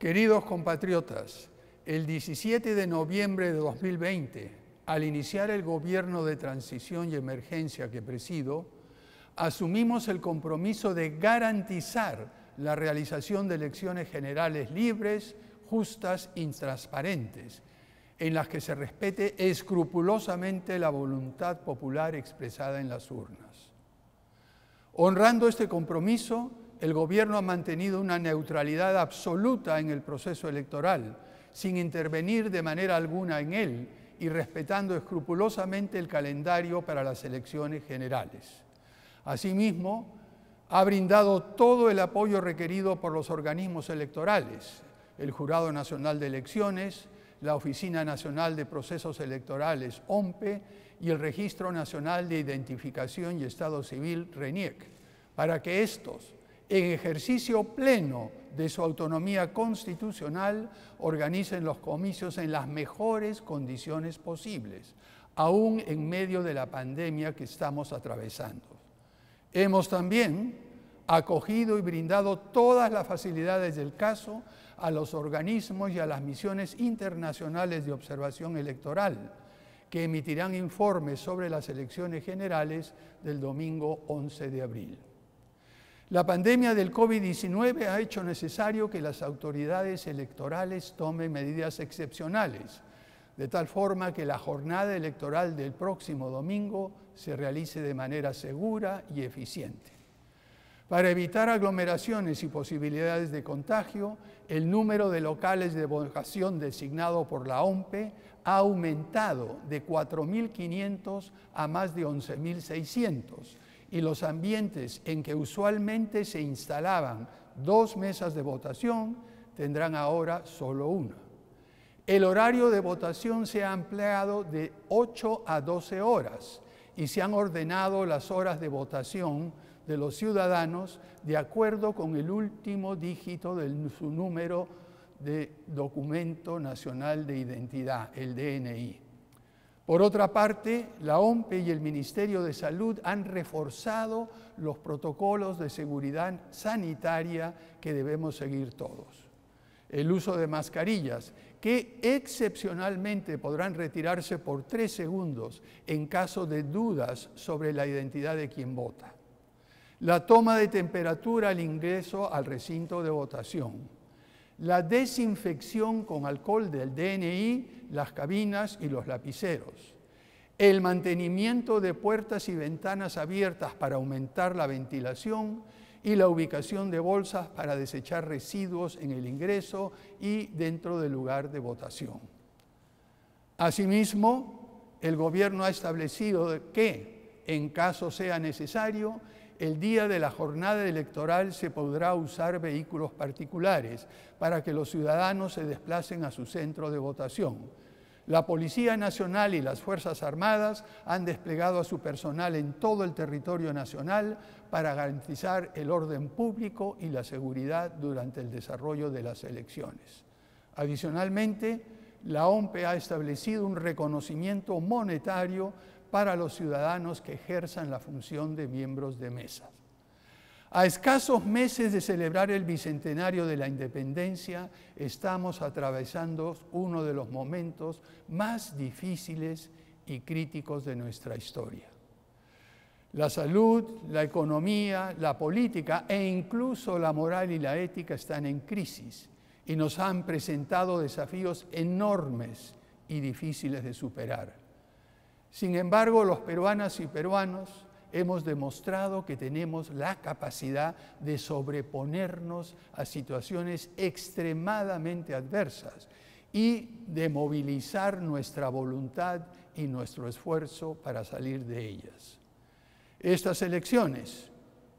Queridos compatriotas, el 17 de noviembre de 2020, al iniciar el gobierno de transición y emergencia que presido, asumimos el compromiso de garantizar la realización de elecciones generales libres, justas y transparentes, en las que se respete escrupulosamente la voluntad popular expresada en las urnas. Honrando este compromiso, el gobierno ha mantenido una neutralidad absoluta en el proceso electoral, sin intervenir de manera alguna en él y respetando escrupulosamente el calendario para las elecciones generales. Asimismo, ha brindado todo el apoyo requerido por los organismos electorales, el Jurado Nacional de Elecciones, la Oficina Nacional de Procesos Electorales, OMPE, y el Registro Nacional de Identificación y Estado Civil, RENIEC, para que estos en ejercicio pleno de su autonomía constitucional, organicen los comicios en las mejores condiciones posibles, aún en medio de la pandemia que estamos atravesando. Hemos también acogido y brindado todas las facilidades del caso a los organismos y a las misiones internacionales de observación electoral, que emitirán informes sobre las elecciones generales del domingo 11 de abril. La pandemia del COVID-19 ha hecho necesario que las autoridades electorales tomen medidas excepcionales, de tal forma que la jornada electoral del próximo domingo se realice de manera segura y eficiente. Para evitar aglomeraciones y posibilidades de contagio, el número de locales de votación designado por la OMPE ha aumentado de 4.500 a más de 11.600 y los ambientes en que usualmente se instalaban dos mesas de votación tendrán ahora solo una. El horario de votación se ha ampliado de 8 a 12 horas y se han ordenado las horas de votación de los ciudadanos de acuerdo con el último dígito de su número de documento nacional de identidad, el DNI. Por otra parte, la OMPE y el Ministerio de Salud han reforzado los protocolos de seguridad sanitaria que debemos seguir todos. El uso de mascarillas, que excepcionalmente podrán retirarse por tres segundos en caso de dudas sobre la identidad de quien vota. La toma de temperatura al ingreso al recinto de votación la desinfección con alcohol del DNI, las cabinas y los lapiceros, el mantenimiento de puertas y ventanas abiertas para aumentar la ventilación y la ubicación de bolsas para desechar residuos en el ingreso y dentro del lugar de votación. Asimismo, el gobierno ha establecido que, en caso sea necesario, el día de la jornada electoral se podrá usar vehículos particulares para que los ciudadanos se desplacen a su centro de votación. La Policía Nacional y las Fuerzas Armadas han desplegado a su personal en todo el territorio nacional para garantizar el orden público y la seguridad durante el desarrollo de las elecciones. Adicionalmente, la OMPE ha establecido un reconocimiento monetario para los ciudadanos que ejerzan la función de miembros de mesa. A escasos meses de celebrar el bicentenario de la independencia, estamos atravesando uno de los momentos más difíciles y críticos de nuestra historia. La salud, la economía, la política e incluso la moral y la ética están en crisis y nos han presentado desafíos enormes y difíciles de superar. Sin embargo, los peruanas y peruanos hemos demostrado que tenemos la capacidad de sobreponernos a situaciones extremadamente adversas y de movilizar nuestra voluntad y nuestro esfuerzo para salir de ellas. Estas elecciones,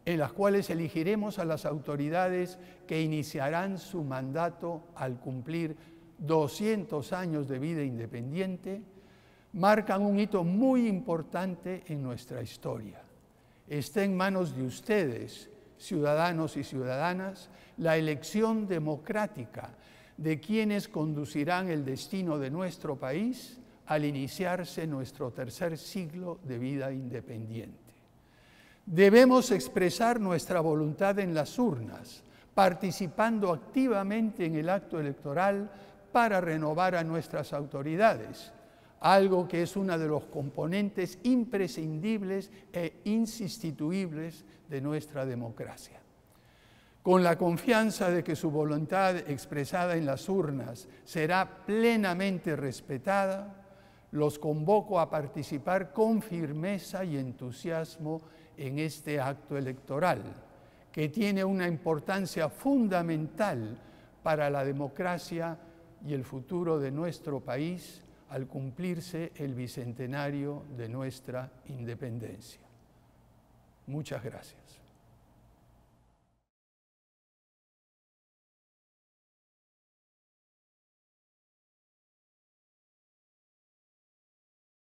en las cuales elegiremos a las autoridades que iniciarán su mandato al cumplir 200 años de vida independiente, marcan un hito muy importante en nuestra historia. Está en manos de ustedes, ciudadanos y ciudadanas, la elección democrática de quienes conducirán el destino de nuestro país al iniciarse nuestro tercer siglo de vida independiente. Debemos expresar nuestra voluntad en las urnas, participando activamente en el acto electoral para renovar a nuestras autoridades algo que es uno de los componentes imprescindibles e insustituibles de nuestra democracia. Con la confianza de que su voluntad expresada en las urnas será plenamente respetada, los convoco a participar con firmeza y entusiasmo en este acto electoral, que tiene una importancia fundamental para la democracia y el futuro de nuestro país al cumplirse el bicentenario de nuestra independencia. Muchas gracias.